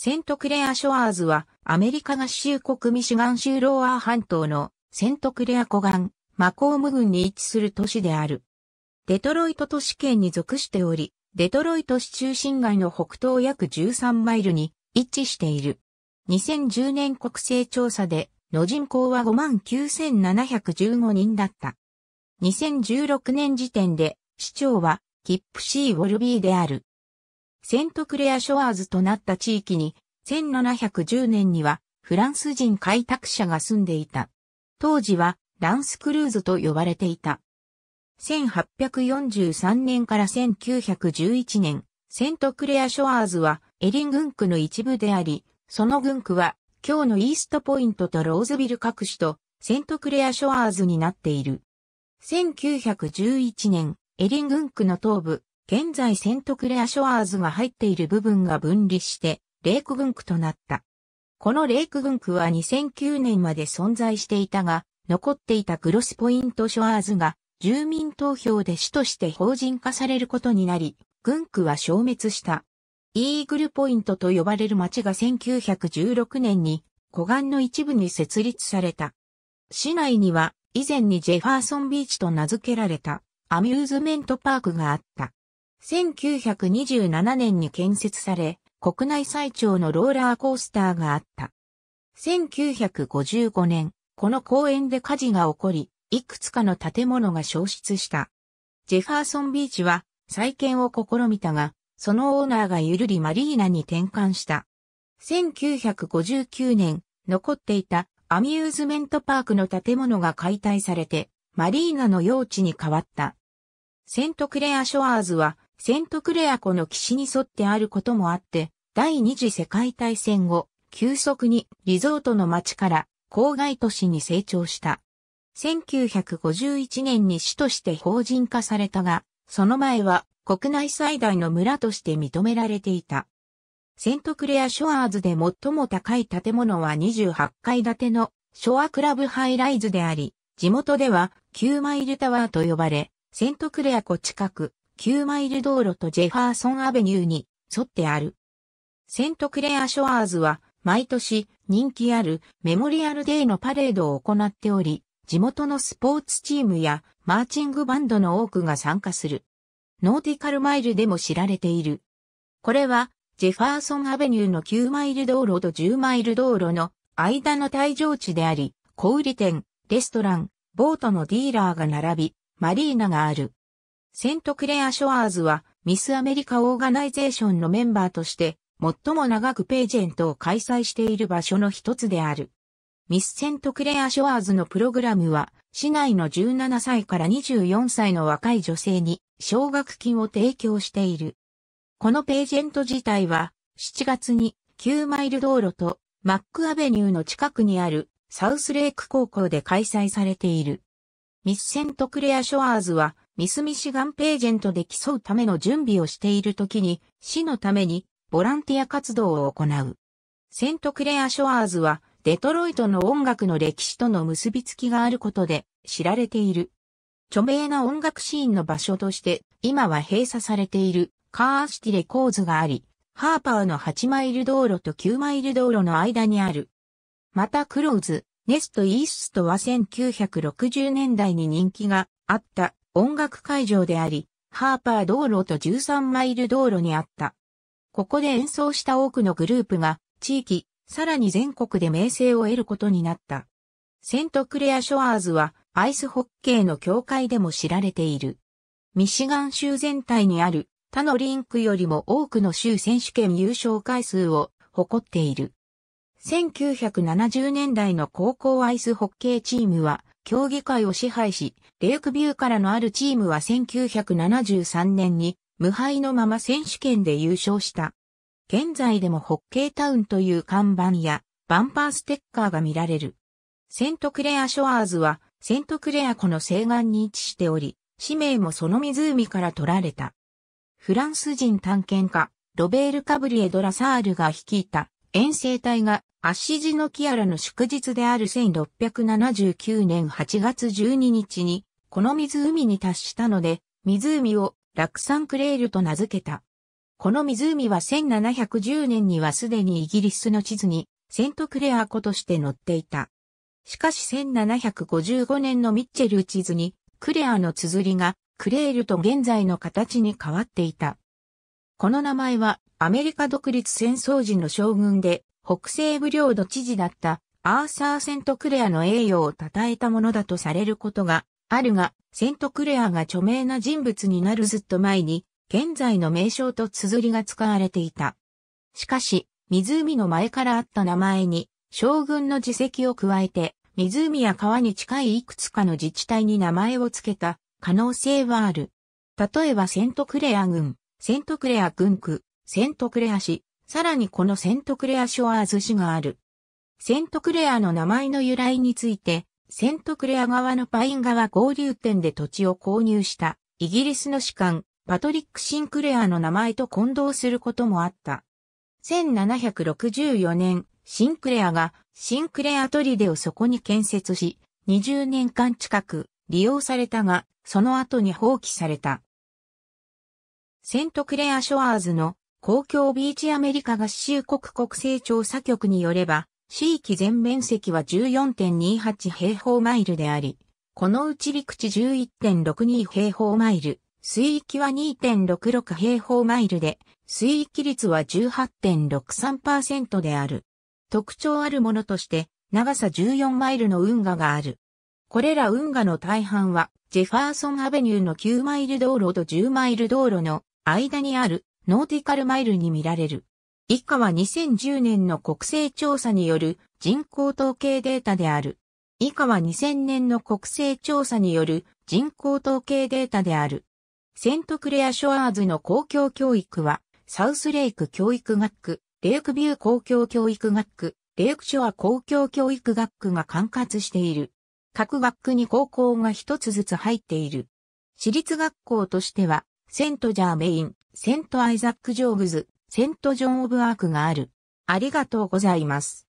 セントクレアショアーズは、アメリカ合衆国ミシガン州ローアー半島のセントクレア湖岸、マコーム郡に位置する都市である。デトロイト都市圏に属しており、デトロイト市中心街の北東約13マイルに位置している。2010年国勢調査で、の人口は59,715人だった。2016年時点で、市長は、キップシー・ウォルビーである。セントクレアショアーズとなった地域に、1710年にはフランス人開拓者が住んでいた。当時はランスクルーズと呼ばれていた。1843年から1911年、セントクレアショアーズはエリンン区の一部であり、その郡区は今日のイーストポイントとローズビル各市とセントクレアショアーズになっている。1911年、エリンン区の東部、現在セントクレアショアーズが入っている部分が分離して、レイク軍区となった。このレイク軍区は2009年まで存在していたが、残っていたグロスポイントショアーズが住民投票で市として法人化されることになり、軍区は消滅した。イーグルポイントと呼ばれる町が1916年に湖岸の一部に設立された。市内には以前にジェファーソンビーチと名付けられたアミューズメントパークがあった。1927年に建設され、国内最長のローラーコースターがあった。1955年、この公園で火事が起こり、いくつかの建物が消失した。ジェファーソンビーチは再建を試みたが、そのオーナーがゆるりマリーナに転換した。1959年、残っていたアミューズメントパークの建物が解体されて、マリーナの用地に変わった。セントクレアショアーズはセントクレア湖の岸に沿ってあることもあって、第二次世界大戦後、急速にリゾートの町から郊外都市に成長した。1951年に市として法人化されたが、その前は国内最大の村として認められていた。セントクレアショアーズで最も高い建物は28階建てのショアクラブハイライズであり、地元では9マイルタワーと呼ばれ、セントクレア湖近く9マイル道路とジェファーソンアベニューに沿ってある。セントクレアショアーズは毎年人気あるメモリアルデーのパレードを行っており、地元のスポーツチームやマーチングバンドの多くが参加する。ノーティカルマイルでも知られている。これはジェファーソンアベニューの9マイル道路と10マイル道路の間の退場地であり、小売店、レストラン、ボートのディーラーが並び、マリーナがある。セントクレア・ショアーズは、ミスアメリカ・オーガナイゼーションのメンバーとして、最も長くページェントを開催している場所の一つである。ミスセントクレア・ショアーズのプログラムは、市内の17歳から24歳の若い女性に奨学金を提供している。このページェント自体は、7月に9マイル道路とマックアベニューの近くにあるサウスレイク高校で開催されている。ミスセントクレア・ショアーズはミスミシガンページェントで競うための準備をしている時に、市のためにボランティア活動を行う。セントクレア・ショアーズは、デトロイトの音楽の歴史との結びつきがあることで知られている。著名な音楽シーンの場所として、今は閉鎖されているカーアシティレコーズがあり、ハーパーの8マイル道路と9マイル道路の間にある。またクローズ、ネスト・イーストは1960年代に人気があった音楽会場であり、ハーパー道路と13マイル道路にあった。ここで演奏した多くのグループが、地域、さらに全国で名声を得ることになった。セントクレアショアーズは、アイスホッケーの協会でも知られている。ミシガン州全体にある他のリンクよりも多くの州選手権優勝回数を誇っている。1970年代の高校アイスホッケーチームは競技会を支配し、レイクビューからのあるチームは1973年に無敗のまま選手権で優勝した。現在でもホッケータウンという看板やバンパーステッカーが見られる。セントクレアショアーズはセントクレア湖の西岸に位置しており、氏名もその湖から取られた。フランス人探検家、ロベール・カブリエ・ドラサールが率いた遠征隊がアッシジのキアラの祝日である1679年8月12日に、この湖に達したので、湖をラクサンクレールと名付けた。この湖は1710年にはすでにイギリスの地図にセントクレア湖として載っていた。しかし1755年のミッチェル地図にクレアの綴りがクレールと現在の形に変わっていた。この名前はアメリカ独立戦争時の将軍で北西部領土知事だったアーサー・セントクレアの栄誉を称えたものだとされることがあるが、セントクレアが著名な人物になるずっと前に、現在の名称と綴りが使われていた。しかし、湖の前からあった名前に、将軍の自責を加えて、湖や川に近いいくつかの自治体に名前を付けた可能性はある。例えばセントクレア郡、セントクレア郡区、セントクレア市、さらにこのセントクレアショアーズ市がある。セントクレアの名前の由来について、セントクレア側のパイン川合流点で土地を購入したイギリスの士官パトリック・シンクレアの名前と混同することもあった。1764年、シンクレアがシンクレアトリデをそこに建設し、20年間近く利用されたが、その後に放棄された。セントクレア・ショアーズの公共ビーチアメリカ合衆国国勢調査局によれば、地域全面積は14.28平方マイルであり、このうち陸地11.62平方マイル、水域は2.66平方マイルで、水域率は18.63%である。特徴あるものとして、長さ14マイルの運河がある。これら運河の大半は、ジェファーソンアベニューの9マイル道路と10マイル道路の間にあるノーティカルマイルに見られる。以下は2010年の国勢調査による人口統計データである。以下は2000年の国勢調査による人口統計データである。セントクレアショアーズの公共教育は、サウスレイク教育学区、レイクビュー公共教育学区、レイクショア公共教育学区が管轄している。各学区に高校が一つずつ入っている。私立学校としては、セントジャーメイン、セントアイザック・ジョーグズ、セント・ジョン・オブ・アークがある。ありがとうございます。